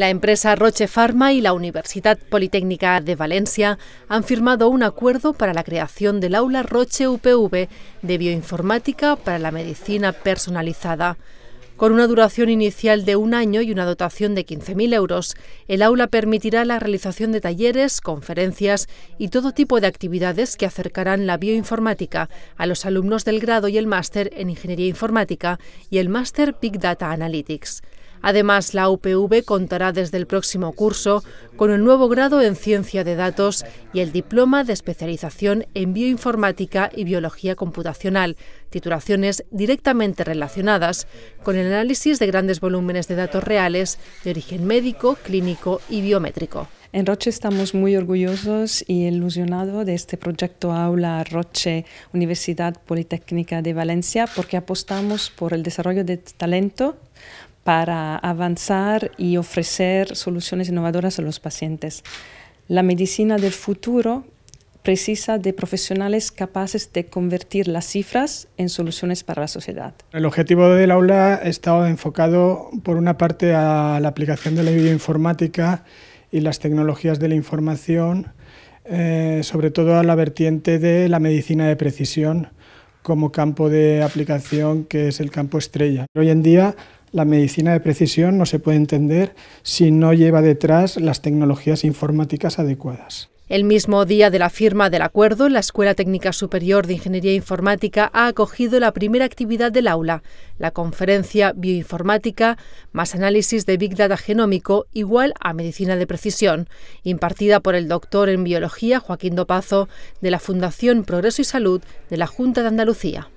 La empresa Roche Pharma y la Universidad Politécnica de Valencia han firmado un acuerdo para la creación del aula Roche UPV de bioinformática para la medicina personalizada. Con una duración inicial de un año y una dotación de 15.000 euros, el aula permitirá la realización de talleres, conferencias y todo tipo de actividades que acercarán la bioinformática a los alumnos del grado y el máster en Ingeniería Informática y el máster Big Data Analytics. Además, la UPV contará desde el próximo curso con el nuevo grado en Ciencia de Datos y el diploma de especialización en Bioinformática y Biología Computacional, titulaciones directamente relacionadas con el análisis de grandes volúmenes de datos reales de origen médico, clínico y biométrico. En Roche estamos muy orgullosos y ilusionados de este proyecto Aula Roche Universidad Politécnica de Valencia porque apostamos por el desarrollo de talento para avanzar y ofrecer soluciones innovadoras a los pacientes. La medicina del futuro precisa de profesionales capaces de convertir las cifras en soluciones para la sociedad. El objetivo del aula ha estado enfocado por una parte a la aplicación de la bioinformática y las tecnologías de la información, eh, sobre todo a la vertiente de la medicina de precisión como campo de aplicación que es el campo estrella. Hoy en día la medicina de precisión no se puede entender si no lleva detrás las tecnologías informáticas adecuadas. El mismo día de la firma del acuerdo, la Escuela Técnica Superior de Ingeniería Informática ha acogido la primera actividad del aula, la conferencia Bioinformática más análisis de Big Data genómico igual a medicina de precisión, impartida por el doctor en biología Joaquín Dopazo de la Fundación Progreso y Salud de la Junta de Andalucía.